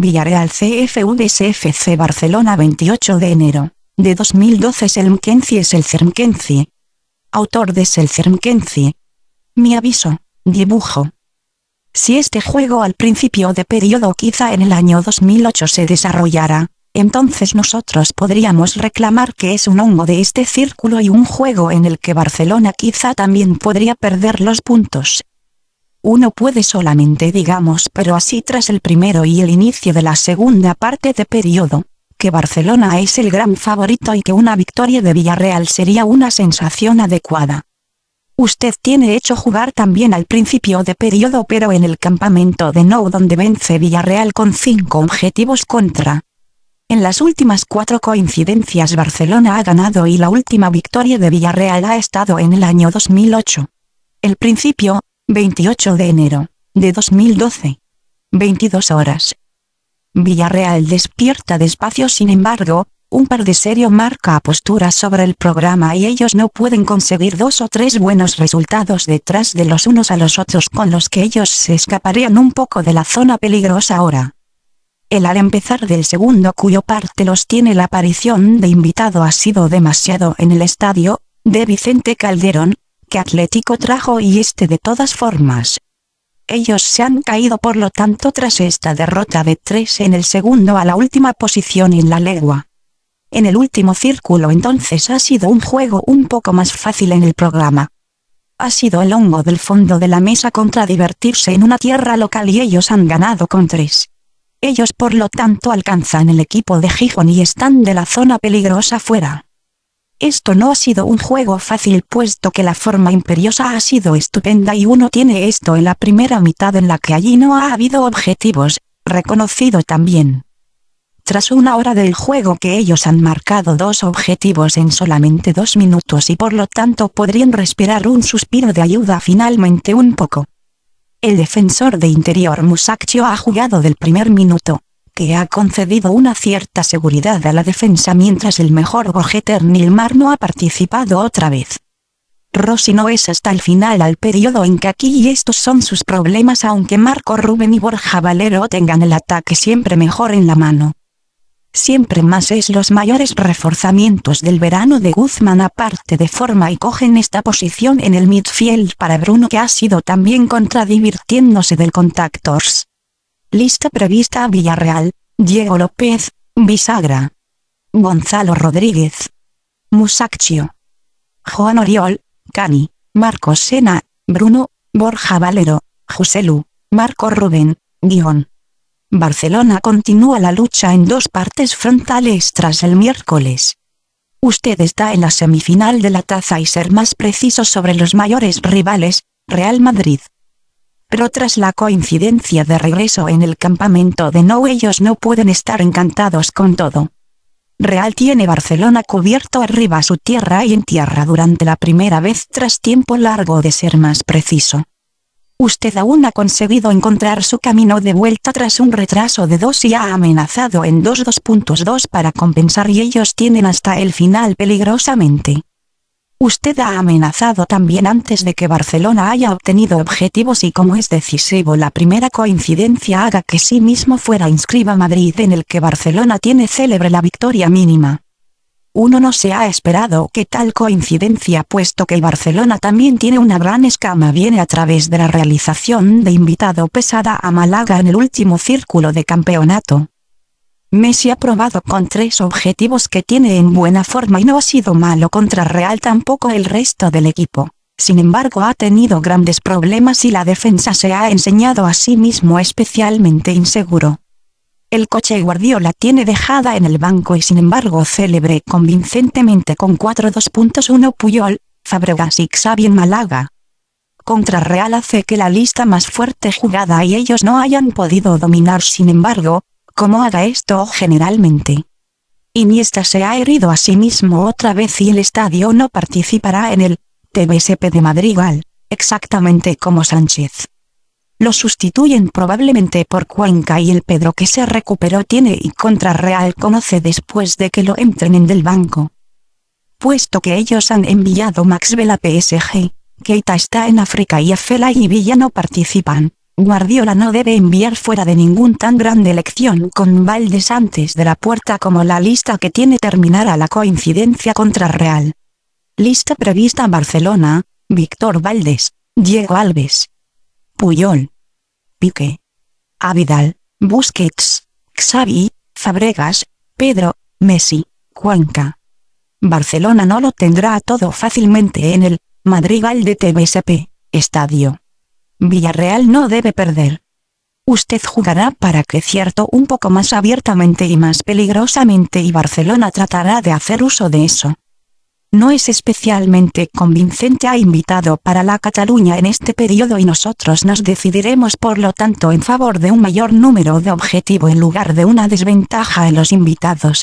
Villarreal al SFC Barcelona 28 de enero. De 2012 Selmkenzi es el Selmkenzi. Autor de Selmkenzi. Mi aviso. Dibujo. Si este juego al principio de periodo quizá en el año 2008 se desarrollara, entonces nosotros podríamos reclamar que es un hongo de este círculo y un juego en el que Barcelona quizá también podría perder los puntos uno puede solamente digamos pero así tras el primero y el inicio de la segunda parte de periodo, que Barcelona es el gran favorito y que una victoria de Villarreal sería una sensación adecuada. Usted tiene hecho jugar también al principio de periodo pero en el campamento de Nou donde vence Villarreal con cinco objetivos contra. En las últimas cuatro coincidencias Barcelona ha ganado y la última victoria de Villarreal ha estado en el año 2008. El principio, 28 de enero, de 2012. 22 horas. Villarreal despierta despacio sin embargo, un par de serio marca postura sobre el programa y ellos no pueden conseguir dos o tres buenos resultados detrás de los unos a los otros con los que ellos se escaparían un poco de la zona peligrosa ahora. El al empezar del segundo cuyo parte los tiene la aparición de invitado ha sido demasiado en el estadio, de Vicente Calderón, que Atlético trajo y este de todas formas. Ellos se han caído por lo tanto tras esta derrota de 3 en el segundo a la última posición en la legua. En el último círculo entonces ha sido un juego un poco más fácil en el programa. Ha sido el hongo del fondo de la mesa contra divertirse en una tierra local y ellos han ganado con 3. Ellos por lo tanto alcanzan el equipo de Gijón y están de la zona peligrosa fuera. Esto no ha sido un juego fácil puesto que la forma imperiosa ha sido estupenda y uno tiene esto en la primera mitad en la que allí no ha habido objetivos, reconocido también. Tras una hora del juego que ellos han marcado dos objetivos en solamente dos minutos y por lo tanto podrían respirar un suspiro de ayuda finalmente un poco. El defensor de interior Musacchio ha jugado del primer minuto, que ha concedido una cierta seguridad a la defensa mientras el mejor Borgeter Nilmar no ha participado otra vez. Rossi no es hasta el final al periodo en que aquí y estos son sus problemas aunque Marco Rubén y Borja Valero tengan el ataque siempre mejor en la mano. Siempre más es los mayores reforzamientos del verano de Guzmán aparte de forma y cogen esta posición en el midfield para Bruno que ha sido también contradivirtiéndose del contactors. Lista prevista a Villarreal. Diego López. Bisagra. Gonzalo Rodríguez. Musaccio, Juan Oriol. Cani. Marcos Sena. Bruno. Borja Valero. Juselu. Marco Rubén. Guión. Barcelona continúa la lucha en dos partes frontales tras el miércoles. Usted está en la semifinal de la taza y ser más preciso sobre los mayores rivales, Real Madrid pero tras la coincidencia de regreso en el campamento de No ellos no pueden estar encantados con todo. Real tiene Barcelona cubierto arriba su tierra y en tierra durante la primera vez tras tiempo largo de ser más preciso. Usted aún ha conseguido encontrar su camino de vuelta tras un retraso de dos y ha amenazado en 2 2.2 para compensar y ellos tienen hasta el final peligrosamente. Usted ha amenazado también antes de que Barcelona haya obtenido objetivos y como es decisivo la primera coincidencia haga que sí mismo fuera inscriba Madrid en el que Barcelona tiene célebre la victoria mínima. Uno no se ha esperado que tal coincidencia puesto que Barcelona también tiene una gran escama viene a través de la realización de invitado pesada a Málaga en el último círculo de campeonato. Messi ha probado con tres objetivos que tiene en buena forma y no ha sido malo contra Real tampoco el resto del equipo. Sin embargo ha tenido grandes problemas y la defensa se ha enseñado a sí mismo especialmente inseguro. El coche Guardiola tiene dejada en el banco y sin embargo celebre convincentemente con 4-2.1 Puyol, Fabregas y Xavi en Málaga. Contra Real hace que la lista más fuerte jugada y ellos no hayan podido dominar sin embargo, ¿Cómo haga esto generalmente. Iniesta se ha herido a sí mismo otra vez y el estadio no participará en el TBSP de Madrigal, exactamente como Sánchez. Lo sustituyen probablemente por Cuenca y el Pedro que se recuperó tiene y contra Real conoce después de que lo entrenen del banco. Puesto que ellos han enviado Max a PSG, Keita está en África y Afela y Villa no participan. Guardiola no debe enviar fuera de ningún tan grande elección con Valdes antes de la puerta como la lista que tiene terminará la coincidencia contra Real. Lista prevista Barcelona, Víctor Valdés, Diego Alves, Puyol, Pique, Avidal, Busquets, Xavi, Fabregas, Pedro, Messi, Cuenca. Barcelona no lo tendrá todo fácilmente en el Madrigal de TBSP, Estadio. Villarreal no debe perder. Usted jugará para que cierto un poco más abiertamente y más peligrosamente y Barcelona tratará de hacer uso de eso. No es especialmente convincente a invitado para la Cataluña en este periodo y nosotros nos decidiremos por lo tanto en favor de un mayor número de objetivo en lugar de una desventaja en los invitados.